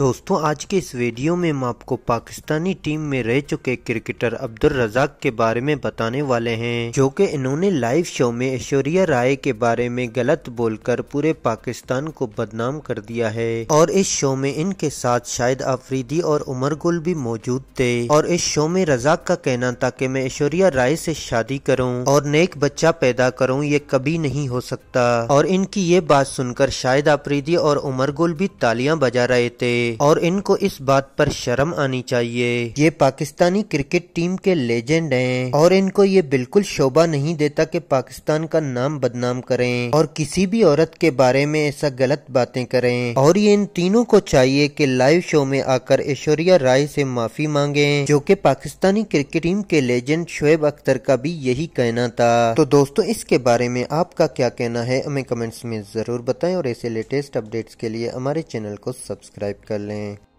दोस्तों आज के इस वीडियो में हम आपको पाकिस्तानी टीम में रह चुके क्रिकेटर अब्दुल रजाक के बारे में बताने वाले हैं जो कि इन्होंने लाइव शो में ऐश्वर्या राय के बारे में गलत बोलकर पूरे पाकिस्तान को बदनाम कर दिया है और इस शो में इनके साथ शायद आफरीदी और उमर गुल भी मौजूद थे और इस शो में रजाक का कहना था की मैं ऐश्वर्या राय से शादी करूँ और नेक बच्चा पैदा करूँ ये कभी नहीं हो सकता और इनकी ये बात सुनकर शायद आफरीदी और उमर गुल भी तालियां बजा रहे थे और इनको इस बात पर शर्म आनी चाहिए ये पाकिस्तानी क्रिकेट टीम के लेजेंड हैं और इनको ये बिल्कुल शोभा नहीं देता कि पाकिस्तान का नाम बदनाम करें और किसी भी औरत के बारे में ऐसा गलत बातें करें और ये इन तीनों को चाहिए कि लाइव शो में आकर ऐश्वर्या राय से माफी मांगे जो कि पाकिस्तानी क्रिकेट टीम के लेजेंड शोएब अख्तर का भी यही कहना था तो दोस्तों इसके बारे में आपका क्या कहना है हमें कमेंट्स में जरूर बताएं और ऐसे लेटेस्ट अपडेट्स के लिए हमारे चैनल को सब्सक्राइब कर लें